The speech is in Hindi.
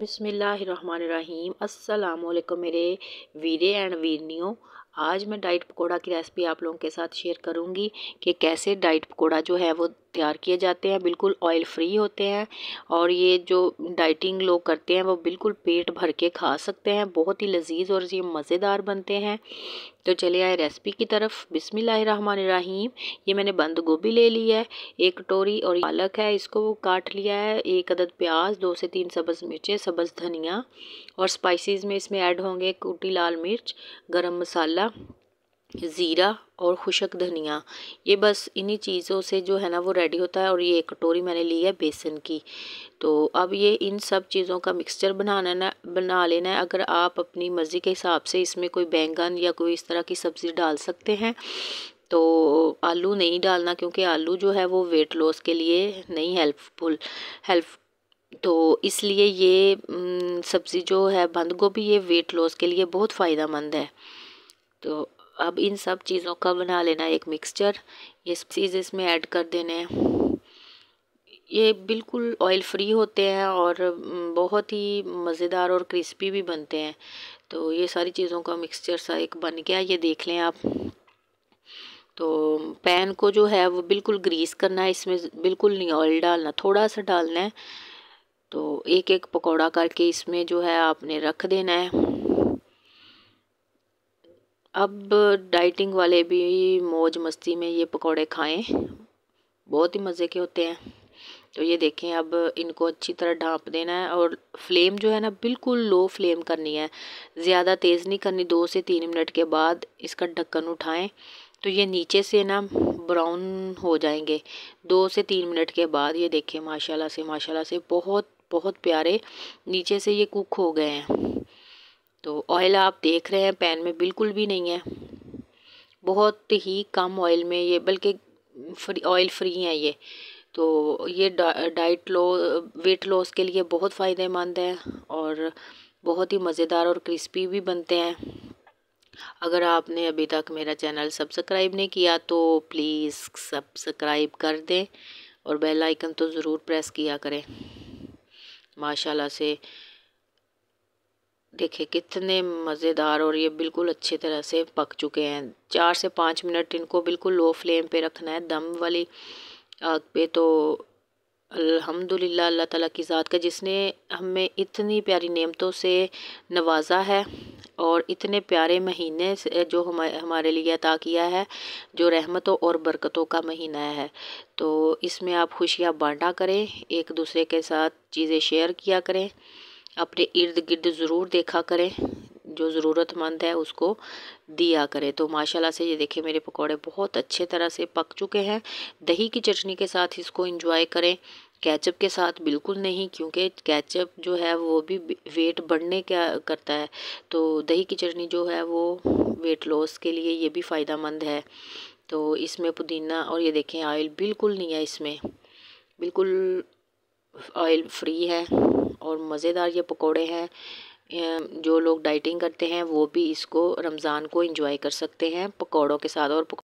बिसमीम अस्सलाम मेरे वीरे एंड वीरनियों आज मैं डाइट पकोड़ा की रेसिपी आप लोगों के साथ शेयर करूंगी कि कैसे डाइट पकोड़ा जो है वो तैयार किए जाते हैं बिल्कुल ऑयल फ्री होते हैं और ये जो डाइटिंग लोग करते हैं वो बिल्कुल पेट भर के खा सकते हैं बहुत ही लजीज और ये मज़ेदार बनते हैं तो चले आए रेसिपी की तरफ बिसमिलहिम ये मैंने बंद गोभी ले ली है एक कटोरी और पालक है इसको काट लिया है एक अदद प्याज दो से तीन सब्ज़ मिर्चें सब्ज़ धनिया और स्पाइसेस में इसमें ऐड होंगे कूटी लाल मिर्च गरम मसाला ज़ीरा और खुशक धनिया ये बस इन्हीं चीज़ों से जो है ना वो रेडी होता है और ये एक कटोरी मैंने ली है बेसन की तो अब ये इन सब चीज़ों का मिक्सचर बनाना ना बना लेना है अगर आप अपनी मर्ज़ी के हिसाब से इसमें कोई बैंगन या कोई इस तरह की सब्ज़ी डाल सकते हैं तो आलू नहीं डालना क्योंकि आलू जो है वो वेट लॉस के लिए नहीं हेल्पफुल हेल्प तो इसलिए ये सब्ज़ी जो है बंद गोभी ये वेट लॉस के लिए बहुत फ़ायदा मंद है तो अब इन सब चीज़ों का बना लेना एक मिक्सचर ये सब चीज़ इसमें ऐड कर देने ये बिल्कुल ऑयल फ्री होते हैं और बहुत ही मज़ेदार और क्रिस्पी भी बनते हैं तो ये सारी चीज़ों का मिक्सचर सा एक बन गया ये देख लें आप तो पैन को जो है वो बिल्कुल ग्रीस करना है इसमें बिल्कुल नहीं ऑयल डालना थोड़ा सा डालना है तो एक एक पकौड़ा करके इसमें जो है आपने रख देना है अब डाइटिंग वाले भी मौज मस्ती में ये पकोड़े खाएं बहुत ही मज़े के होते हैं तो ये देखें अब इनको अच्छी तरह ढाँप देना है और फ्लेम जो है ना बिल्कुल लो फ्लेम करनी है ज़्यादा तेज़ नहीं करनी दो से तीन मिनट के बाद इसका ढक्कन उठाएं तो ये नीचे से ना ब्राउन हो जाएंगे दो से तीन मिनट के बाद ये देखें माशाल्लाह से माशाल्लाह से बहुत बहुत प्यारे नीचे से ये कुक हो गए हैं तो ऑयल आप देख रहे हैं पैन में बिल्कुल भी नहीं है बहुत ही कम ऑयल में ये बल्कि फ्री ऑयल फ्री हैं ये तो ये डा, डाइट लो वेट लॉस के लिए बहुत फ़ायदेमंद है और बहुत ही मज़ेदार और क्रिस्पी भी बनते हैं अगर आपने अभी तक मेरा चैनल सब्सक्राइब नहीं किया तो प्लीज़ सब्सक्राइब कर दें और बेल आइकन तो ज़रूर प्रेस किया करें माशाल्लाह से देखे कितने मज़ेदार और ये बिल्कुल अच्छी तरह से पक चुके हैं चार से पाँच मिनट इनको बिल्कुल लो फ्लेम पे रखना है दम वाली आग पे तो अल्हम्दुलिल्लाह अल्लाह ताला की ज़ात का जिसने हमें इतनी प्यारी नेमतों से नवाजा है और इतने प्यारे महीने से जो हम हमारे लिए अता किया है जो रहमतों और बरकतों का महीना है तो इसमें आप खुशियाँ बांटा करें एक दूसरे के साथ चीज़ें शेयर किया करें अपने इर्द गिर्द ज़रूर देखा करें जो ज़रूरतमंद है उसको दिया करें तो माशाल्लाह से ये देखें मेरे पकोड़े बहुत अच्छे तरह से पक चुके हैं दही की चटनी के साथ इसको इंजॉय करें कैचअप के साथ बिल्कुल नहीं क्योंकि कैचअप जो है वो भी वेट बढ़ने का करता है तो दही की चटनी जो है वो वेट लॉस के लिए ये भी फ़ायदा मंद है तो इसमें पुदीना और ये देखें ऑयल बिल्कुल नहीं है इसमें बिल्कुल ऑयल फ्री है और मज़ेदार ये पकोड़े हैं जो लोग डाइटिंग करते हैं वो भी इसको रमज़ान को इंजॉय कर सकते हैं पकौड़ों के साथ और